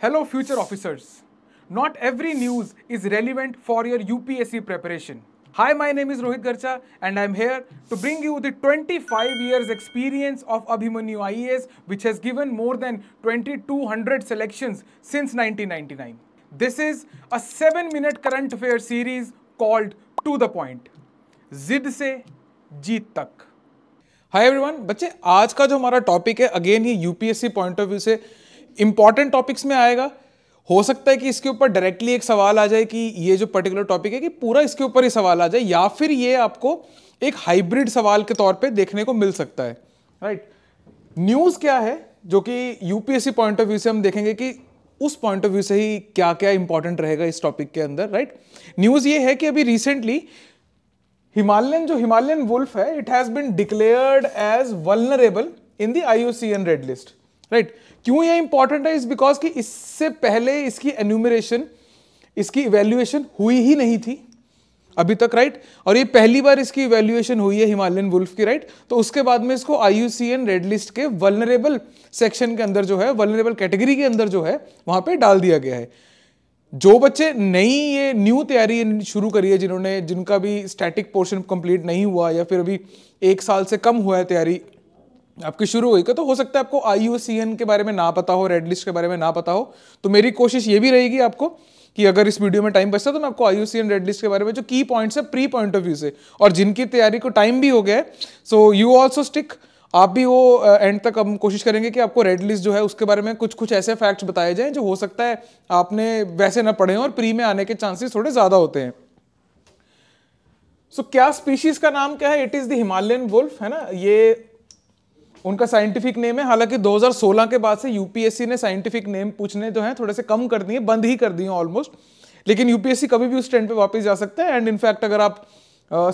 Hello future officers. Not every news is relevant for your UPSC preparation. Hi, my name is Rohit Garcha and I'm here to bring you the 25 years experience of Abhimanyu IAS which has given more than 2200 selections since 1999. This is a 7 minute current affair series called To The Point. जिद से जीत तक hi everyone बच्चे आज का जो हमारा topic है again ये यूपीएससी पॉइंट ऑफ व्यू से इंपॉर्टेंट टॉपिक्स में आएगा हो सकता है कि इसके ऊपर डायरेक्टली एक सवाल आ जाए कि ये जो पर्टिकुलर टॉपिक है कि पूरा इसके ऊपर ही सवाल आ जाए या फिर ये आपको एक हाइब्रिड सवाल के तौर पे देखने को मिल सकता है राइट right? न्यूज़ क्या है जो कि यूपीएससी पॉइंट ऑफ व्यू से हम देखेंगे कि उस पॉइंट ऑफ व्यू से ही क्या क्या इंपॉर्टेंट रहेगा इस टॉपिक के अंदर राइट right? न्यूज़ ये है कि अभी रिसेंटली हिमालयन जो हिमालयन वुल्फ है it has been declared as vulnerable in the I red list right right? क्यों ये इंपॉर्टेंट है इस बिकॉज कि इससे पहले इसकी एन्यूमरेशन इसकी इवेल्युएशन हुई ही नहीं थी अभी तक राइट right? और ये पहली बार इसकी इवेल्युएशन हुई है हिमालयन वुल्फ की राइट right? तो उसके बाद में इसको आईयूसीएन रेड लिस्ट के वलनरेबल सेक्शन के अंदर जो है वलनरेबल कैटेगरी के अंदर जो है वहां पे डाल दिया गया है जो बच्चे नई ये न्यू तैयारी शुरू करी है जिन्होंने जिनका भी स्टैटिक पोर्शन कंप्लीट नहीं हुआ या फिर अभी एक साल से कम हुआ है तैयारी आपकी शुरू हुई का तो हो सकता है आपको आई के बारे में ना पता हो रेड लिस्ट के बारे में ना पता हो तो मेरी कोशिश ये भी रहेगी आपको कि अगर इस वीडियो में टाइम बचता तो मैं आपको आई रेड लिस्ट के बारे में जो की पॉइंट्स है प्री पॉइंट ऑफ व्यू से और जिनकी तैयारी को टाइम भी हो गया है सो यू ऑल्सो स्टिक आप भी वो एंड तक हम कोशिश करेंगे कि आपको रेड लिस्ट जो है उसके बारे में कुछ कुछ ऐसे फैक्ट्स बताए जाएं जो हो सकता है आपने वैसे ना पढ़े और प्री में आने के चांसेस थोड़े ज़्यादा होते हैं सो so, क्या स्पीशीज का नाम क्या है it is the Himalayan wolf है ना ये उनका साइंटिफिक नेम है हालांकि 2016 के बाद से यूपीएससी ने साइंटिफिक नेम पूछने जो हैं थोड़े से कम कर दिए बंद ही कर दिए ऑलमोस्ट लेकिन यूपीएससी कभी भी उस ट्रेंड पे वापस जा सकते हैं एंड इनफैक्ट अगर आप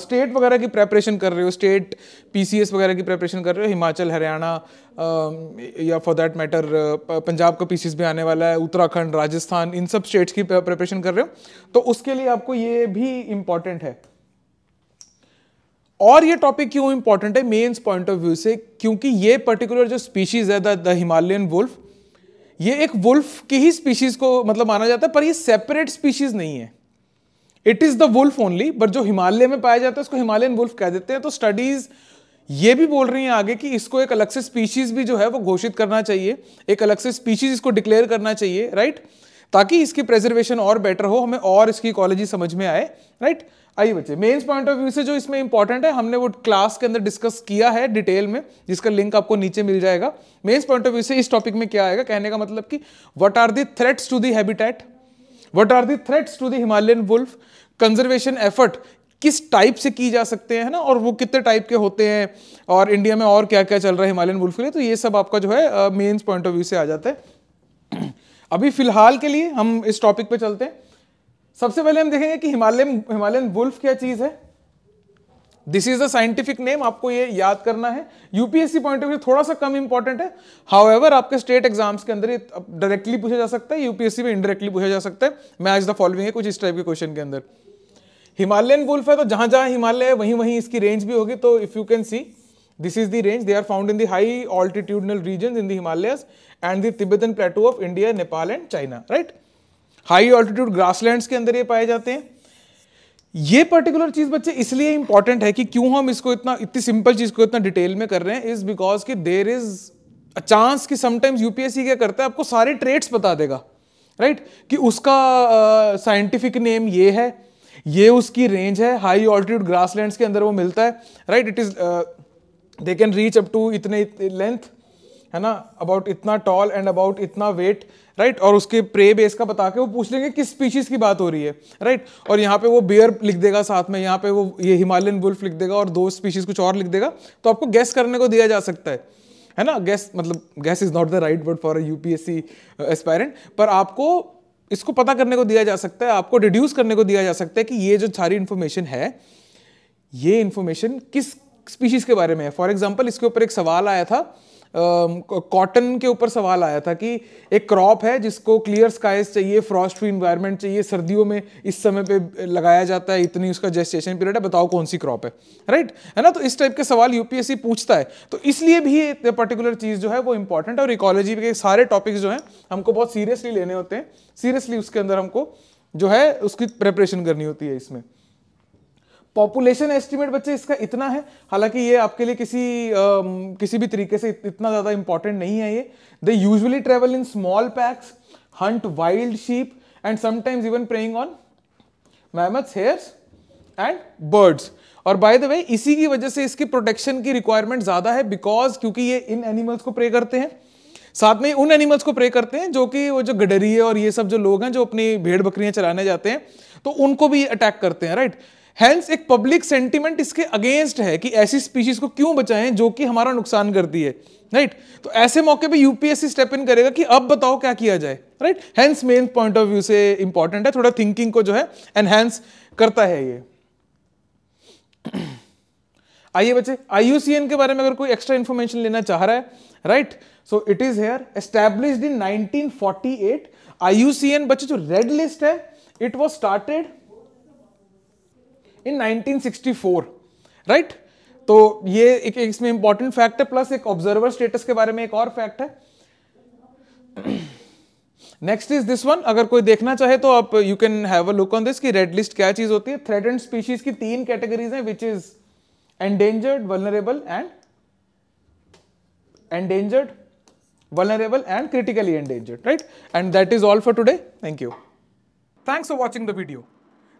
स्टेट uh, वगैरह की प्रेपरेशन कर रहे हो स्टेट पीसीएस वगैरह की प्रेपरेशन कर रहे हो हिमाचल हरियाणा uh, या फॉर दैट मैटर पंजाब का पीसीएस भी आने वाला है उत्तराखंड राजस्थान इन सब स्टेट्स की प्रेपरेशन कर रहे हो तो उसके लिए आपको ये भी इम्पॉर्टेंट है और ये टॉपिक क्यों इंपॉर्टेंट है मेन्स पॉइंट ऑफ व्यू से क्योंकि ये पर्टिकुलर जो स्पीशीज है द हिमालयन वुल्फ ये एक वुल्फ की ही स्पीशीज को मतलब माना जाता है पर ये सेपरेट स्पीशीज नहीं है it is the wolf only but जो हिमालय में पाया जाता है उसको हिमालयन वुल्फ कह देते हैं तो स्टडीज ये भी बोल रही हैं आगे कि इसको एक अलग से स्पीशीज भी जो है वो घोषित करना चाहिए एक अलग से स्पीशीज इसको डिक्लेयर करना चाहिए राइट right? ताकि इसकी प्रेजर्वेशन और बेटर हो हमें और इसकी इकोलॉजी समझ में आए राइट आइए बच्चे मेन्स पॉइंट ऑफ व्यू से जो इसमें इंपॉर्टेंट है हमने वो क्लास के अंदर डिस्कस किया है डिटेल में जिसका लिंक आपको नीचे मिल जाएगा मेन्स पॉइंट ऑफ व्यू से इस टॉपिक में क्या आएगा कहने का मतलब कि what are the threats to the habitat what are the threats to the Himalayan wolf conservation effort किस टाइप से की जा सकते हैं ना और वो कितने टाइप के होते हैं और इंडिया में और क्या क्या चल रहा है हिमालयन वुल्फ के लिए तो ये सब आपका जो है मेन्स पॉइंट ऑफ व्यू से आ जाता है अभी फिलहाल के लिए हम इस टॉपिक पे चलते हैं सबसे पहले हम देखेंगे कि हिमालय हिमालयन वुल्फ क्या चीज है this is the scientific name आपको ये याद करना है यूपीएससी पॉइंट ऑफ व्यू थोड़ा सा कम इंपॉर्टेंट है हाउएवर आपके स्टेट एग्जाम्स के अंदर डायरेक्टली पूछा जा सकता है यूपीएससी में इनडायरेक्टली पूछा जा सकता है मैच द फॉलोइंग है कुछ इस टाइप के क्वेश्चन के अंदर हिमालयन वुल्फ है तो जहां जहां हिमालय है वहीं वहीं इसकी रेंज भी होगी तो if you can see This is the range. They are found in the high altitudinal regions in the Himalayas and the Tibetan plateau of India, Nepal and China. Right? High altitude grasslands के अंदर ये पाए जाते हैं ये particular चीज बच्चे इसलिए इंपॉर्टेंट है कि क्यों हम इसको इतना इतनी सिंपल चीज को इतना डिटेल में कर रहे हैं इज बिकॉज कि देर इज अ चांस कि समटाइम्स यूपीएससी क्या करता है आपको सारे ट्रेड्स बता देगा राइट right? कि उसका साइंटिफिक uh, नेम ये है ये उसकी रेंज है हाई ऑल्टीट्यूड ग्रासलैंड्स के अंदर वो मिलता है right it is they can reach up to इतने लेंथ है ना अबाउट इतना टॉल एंड अबाउट इतना वेट राइट और उसके प्रे बेस का बता के वो पूछ लेंगे किस स्पीशीज की बात हो रही है राइट right? और यहाँ पे वो बियर लिख देगा साथ में यहाँ पे वो ये हिमालयन वुल्फ लिख देगा और दो स्पीशीज कुछ और लिख देगा तो आपको गैस करने को दिया जा सकता है है ना गैस मतलब guess is not the right word for UPSC aspirant पर आपको इसको पता करने को दिया जा सकता है आपको डिड्यूस करने को दिया जा सकता है कि ये जो सारी इन्फॉर्मेशन है ये इन्फॉर्मेशन किस स्पीशीज़ के बारे में है फॉर एग्जाम्पल इसके ऊपर एक सवाल आया था कॉटन uh, के ऊपर सवाल आया था कि एक क्रॉप है जिसको क्लियर स्काइज चाहिए फ्रॉस्ट फ्री इन्वायरमेंट चाहिए सर्दियों में इस समय पे लगाया जाता है इतनी उसका जेस्टेशन पीरियड है बताओ कौन सी क्रॉप है राइट right? है ना तो इस टाइप के सवाल यूपीएससी पूछता है तो इसलिए भी ये पर्टिकुलर चीज़ जो है वो इंपॉर्टेंट है और इकोलॉजी के सारे टॉपिक्स जो हैं हमको बहुत सीरियसली लेने होते हैं सीरियसली उसके अंदर हमको जो है उसकी प्रेपरेशन करनी होती है इसमें पॉपुलेशन एस्टिमेट बच्चे इसका इतना है हालांकि ये आपके लिए किसी आ, किसी भी तरीके से इतना ज़्यादा इंपॉर्टेंट नहीं है ये they usually travel in small packs hunt wild sheep and sometimes even preying on mammoths hares and birds और बाय द वे इसी की वजह से इसकी प्रोटेक्शन की रिक्वायरमेंट ज़्यादा है बिकॉज क्योंकि ये इन एनिमल्स को प्रे करते हैं साथ में उन एनिमल्स को प्रे करते हैं जो कि वो जो है और ये सब जो लोग हैं जो अपनी भेड़ बकरियां चलाने जाते हैं तो उनको भी अटैक करते हैं राइट right? हैंस एक पब्लिक सेंटिमेंट इसके अगेंस्ट है कि ऐसी स्पीशीज को क्यों बचाएं जो कि हमारा नुकसान करती है राइट right? तो ऐसे मौके पे यूपीएससी स्टेप इन करेगा कि अब बताओ क्या किया जाए right hence main point of view से इंपॉर्टेंट है थोड़ा थिंकिंग को जो है एनहेंस करता है ये आइए बच्चे आईयूसीएन के बारे में अगर कोई एक्स्ट्रा इंफॉर्मेशन लेना चाह रहा है right so it is here established in 1948 IUCN बच्चे जो रेड लिस्ट है it was started in 1964 right तो ये एक, इसमें इंपॉर्टेंट फैक्ट है प्लस एक ऑब्जर्वर स्टेटस के बारे में एक और फैक्ट है नेक्स्ट इज दिस वन अगर कोई देखना चाहे तो आप you can have a look on this की रेड लिस्ट क्या चीज होती है एंड स्पीशीज की तीन कैटेगरीज हैं which is endangered vulnerable and endangered vulnerable and critically endangered right and that is all for today thank you thanks for watching the video